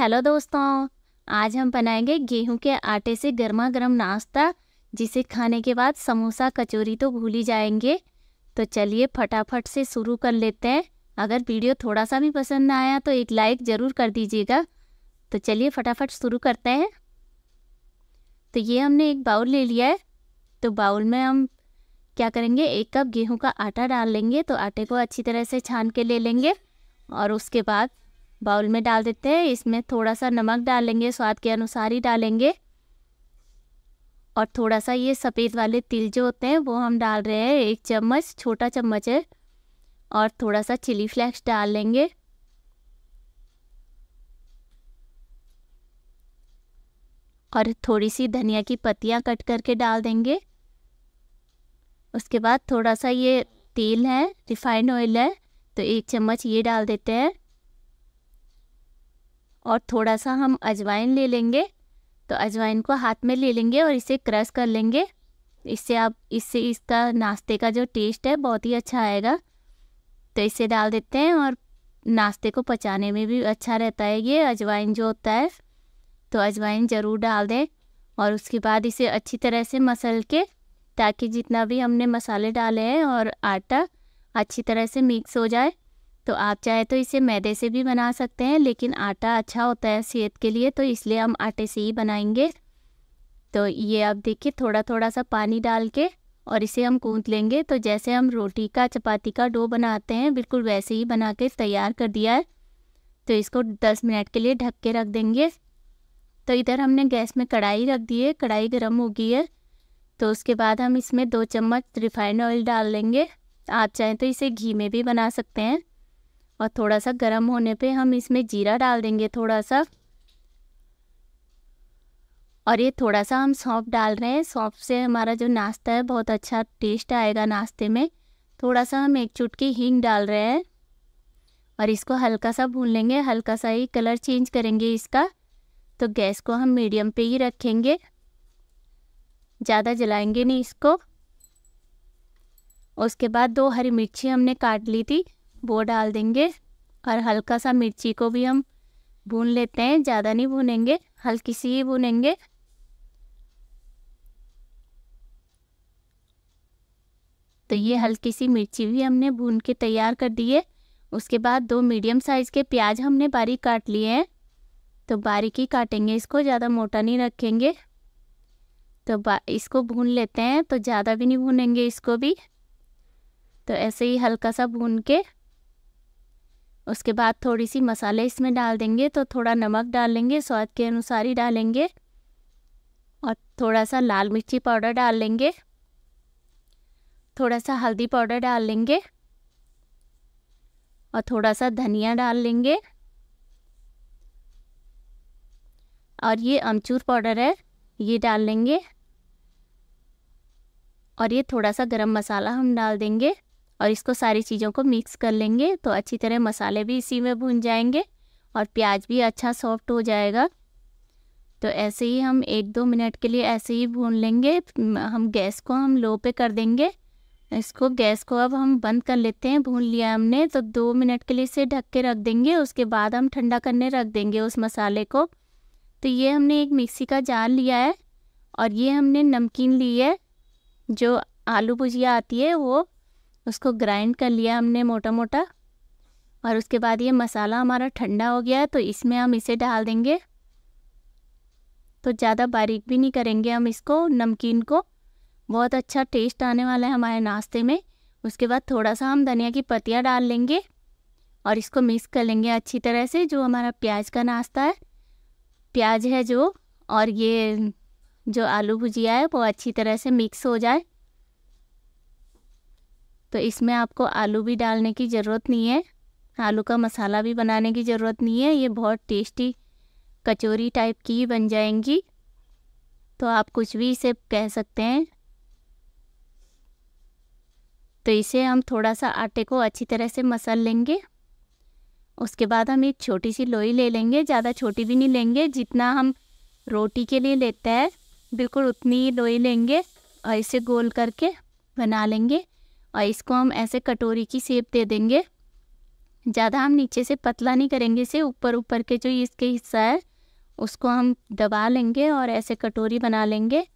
hello दोस्तों आज हम बनाएंगे गेहूं के आटे से गर्मा गर्म नाश्ता जिसे खाने के बाद समोसा कचौरी तो भूल ही जाएंगे तो चलिए फटाफट से शुरू कर लेते हैं अगर वीडियो थोड़ा सा भी पसंद आया तो एक लाइक ज़रूर कर दीजिएगा तो चलिए फटाफट शुरू करते हैं तो ये हमने एक बाउल ले लिया है तो बाउल में हम क्या करेंगे एक कप गेहूँ का आटा डाल लेंगे तो आटे को अच्छी तरह से छान के ले लेंगे और उसके बाद बाउल में डाल देते हैं इसमें थोड़ा सा नमक डालेंगे स्वाद के अनुसार ही डालेंगे और थोड़ा सा ये सफ़ेद वाले तिल जो होते हैं वो हम डाल रहे हैं एक चम्मच छोटा चम्मच है और थोड़ा सा चिली फ्लेक्स डाल लेंगे और थोड़ी सी धनिया की पत्तियाँ कट करके डाल देंगे उसके बाद थोड़ा सा ये तेल है रिफाइंड ऑयल है तो एक चम्मच ये डाल देते हैं और थोड़ा सा हम अजवाइन ले लेंगे तो अजवाइन को हाथ में ले लेंगे और इसे क्रश कर लेंगे इससे आप इससे इसका नाश्ते का जो टेस्ट है बहुत ही अच्छा आएगा तो इसे डाल देते हैं और नाश्ते को पचाने में भी अच्छा रहता है ये अजवाइन जो होता है तो अजवाइन ज़रूर डाल दें और उसके बाद इसे अच्छी तरह से मसल के ताकि जितना भी हमने मसाले डाले हैं और आटा अच्छी तरह से मिक्स हो जाए तो आप चाहे तो इसे मैदे से भी बना सकते हैं लेकिन आटा अच्छा होता है सेहत के लिए तो इसलिए हम आटे से ही बनाएंगे तो ये आप देखिए थोड़ा थोड़ा सा पानी डाल के और इसे हम कूद लेंगे तो जैसे हम रोटी का चपाती का डो बनाते हैं बिल्कुल वैसे ही बना के तैयार कर दिया है तो इसको दस मिनट के लिए ढक के रख देंगे तो इधर हमने गैस में कढ़ाई रख दी है कढ़ाई गर्म हो गई है तो उसके बाद हम इसमें दो चम्मच रिफाइंड ऑयल डाल लेंगे आप चाहें तो इसे घी में भी बना सकते हैं और थोड़ा सा गर्म होने पे हम इसमें जीरा डाल देंगे थोड़ा सा और ये थोड़ा सा हम सौंफ डाल रहे हैं सौंफ से हमारा जो नाश्ता है बहुत अच्छा टेस्ट आएगा नाश्ते में थोड़ा सा हम एक चुटकी हींग डाल रहे हैं और इसको हल्का सा भून लेंगे हल्का सा ही कलर चेंज करेंगे इसका तो गैस को हम मीडियम पे ही रखेंगे ज़्यादा जलाएंगे नहीं इसको उसके बाद दो हरी मिर्ची हमने काट ली थी वो डाल देंगे और हल्का सा मिर्ची को भी हम भून लेते हैं ज़्यादा नहीं भूनेंगे हल्की सी ही भूनेंगे तो ये हल्की सी मिर्ची भी हमने भून के तैयार कर दी है उसके बाद दो मीडियम साइज़ के प्याज हमने बारीक काट लिए हैं तो बारीक ही काटेंगे इसको ज़्यादा मोटा नहीं रखेंगे तो इसको भून लेते हैं तो ज़्यादा भी नहीं भूनेंगे इसको भी तो ऐसे ही हल्का सा भून के उसके बाद थोड़ी सी मसाले इसमें डाल देंगे तो थोड़ा नमक डाल लेंगे स्वाद के अनुसार ही डालेंगे और थोड़ा सा लाल मिर्ची पाउडर डाल लेंगे थोड़ा सा हल्दी पाउडर डाल लेंगे और थोड़ा सा धनिया डाल लेंगे और ये अमचूर पाउडर है ये डाल लेंगे और ये थोड़ा सा गरम मसाला हम डाल देंगे और इसको सारी चीज़ों को मिक्स कर लेंगे तो अच्छी तरह मसाले भी इसी में भून जाएंगे और प्याज भी अच्छा सॉफ्ट हो जाएगा तो ऐसे ही हम एक दो मिनट के लिए ऐसे ही भून लेंगे हम गैस को हम लो पे कर देंगे इसको गैस को अब हम बंद कर लेते हैं भून लिया हमने तो दो मिनट के लिए इसे ढक के रख देंगे उसके बाद हम ठंडा करने रख देंगे उस मसाले को तो ये हमने एक मिक्सी का जार लिया है और ये हमने नमकीन ली है जो आलू भुजिया आती है वो उसको ग्राइंड कर लिया हमने मोटा मोटा और उसके बाद ये मसाला हमारा ठंडा हो गया है तो इसमें हम इसे डाल देंगे तो ज़्यादा बारीक भी नहीं करेंगे हम इसको नमकीन को बहुत अच्छा टेस्ट आने वाला है हमारे नाश्ते में उसके बाद थोड़ा सा हम धनिया की पत्तियाँ डाल लेंगे और इसको मिक्स कर लेंगे अच्छी तरह से जो हमारा प्याज का नाश्ता है प्याज है जो और ये जो आलू भुजिया है वो अच्छी तरह से मिक्स हो जाए तो इसमें आपको आलू भी डालने की ज़रूरत नहीं है आलू का मसाला भी बनाने की ज़रूरत नहीं है ये बहुत टेस्टी कचौरी टाइप की ही बन जाएंगी तो आप कुछ भी इसे कह सकते हैं तो इसे हम थोड़ा सा आटे को अच्छी तरह से मसल लेंगे उसके बाद हम एक छोटी सी लोई ले लेंगे ज़्यादा छोटी भी नहीं लेंगे जितना हम रोटी के लिए लेते हैं बिल्कुल उतनी ही लोई लेंगे और इसे गोल करके बना लेंगे और इसको हम ऐसे कटोरी की सेप दे देंगे ज़्यादा हम नीचे से पतला नहीं करेंगे इसे ऊपर ऊपर के जो इसके हिस्सा है उसको हम दबा लेंगे और ऐसे कटोरी बना लेंगे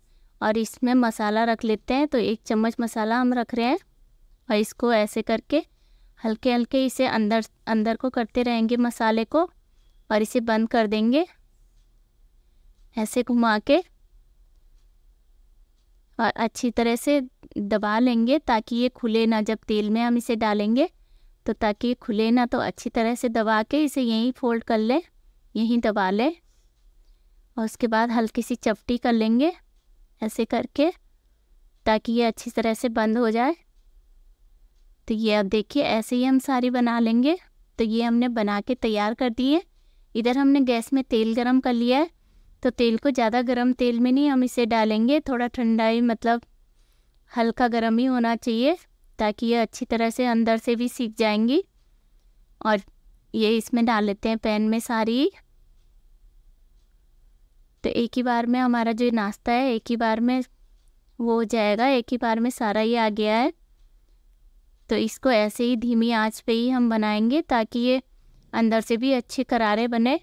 और इसमें मसाला रख लेते हैं तो एक चम्मच मसाला हम रख रहे हैं और इसको ऐसे करके हल्के हल्के इसे अंदर अंदर को करते रहेंगे मसाले को और इसे बंद कर देंगे ऐसे घुमा के और अच्छी तरह से दबा लेंगे ताकि ये खुले ना जब तेल में हम इसे डालेंगे तो ताकि ये खुले ना तो अच्छी तरह से दबा के इसे यहीं फोल्ड कर लें यहीं दबा लें और उसके बाद हल्की सी चपटी कर लेंगे ऐसे करके ताकि ये अच्छी तरह से बंद हो जाए तो ये आप देखिए ऐसे ही हम सारी बना लेंगे तो ये हमने बना के तैयार कर दिए इधर हमने गैस में तेल गरम कर लिया है तो तेल को ज़्यादा गर्म तेल में नहीं हम इसे डालेंगे थोड़ा ठंडा ही मतलब हल्का गर्म ही होना चाहिए ताकि ये अच्छी तरह से अंदर से भी सीख जाएंगी और ये इसमें डाल लेते हैं पैन में सारी तो एक ही बार में हमारा जो नाश्ता है एक ही बार में वो हो जाएगा एक ही बार में सारा ये आ गया है तो इसको ऐसे ही धीमी आंच पे ही हम बनाएंगे ताकि ये अंदर से भी अच्छे करारे बने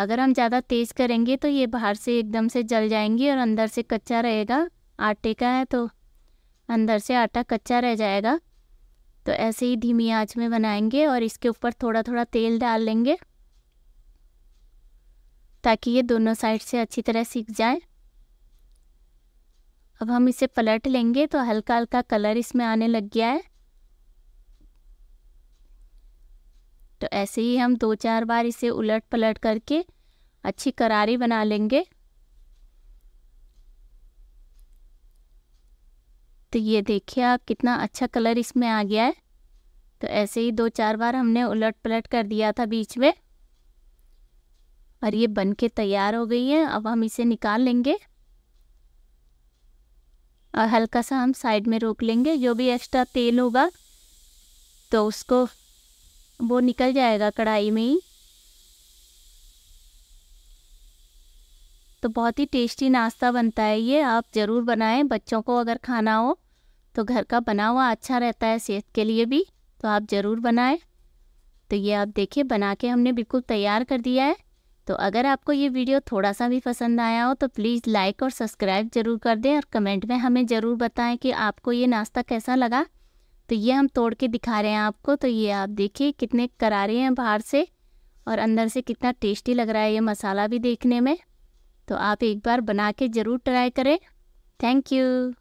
अगर हम ज़्यादा तेज़ करेंगे तो ये बाहर से एकदम से जल जाएंगी और अंदर से कच्चा रहेगा आटे का है तो अंदर से आटा कच्चा रह जाएगा तो ऐसे ही धीमी आंच में बनाएंगे और इसके ऊपर थोड़ा थोड़ा तेल डाल लेंगे ताकि ये दोनों साइड से अच्छी तरह सीख जाए अब हम इसे पलट लेंगे तो हल्का हल्का कलर इसमें आने लग गया है ऐसे ही हम दो चार बार इसे उलट पलट करके अच्छी करारी बना लेंगे तो ये देखिए आप कितना अच्छा कलर इसमें आ गया है तो ऐसे ही दो चार बार हमने उलट पलट कर दिया था बीच में और ये बन के तैयार हो गई है अब हम इसे निकाल लेंगे और हल्का सा हम साइड में रोक लेंगे जो भी एक्स्ट्रा तेल होगा तो उसको वो निकल जाएगा कढ़ाई में ही तो बहुत ही टेस्टी नाश्ता बनता है ये आप ज़रूर बनाएं बच्चों को अगर खाना हो तो घर का बना हुआ अच्छा रहता है सेहत के लिए भी तो आप ज़रूर बनाएं तो ये आप देखिए बना के हमने बिल्कुल तैयार कर दिया है तो अगर आपको ये वीडियो थोड़ा सा भी पसंद आया हो तो प्लीज़ लाइक और सब्सक्राइब ज़रूर कर दें और कमेंट में हमें ज़रूर बताएं कि आपको ये नाश्ता कैसा लगा तो ये हम तोड़ के दिखा रहे हैं आपको तो ये आप देखिए कितने करारे हैं बाहर से और अंदर से कितना टेस्टी लग रहा है ये मसाला भी देखने में तो आप एक बार बना के ज़रूर ट्राई करें थैंक यू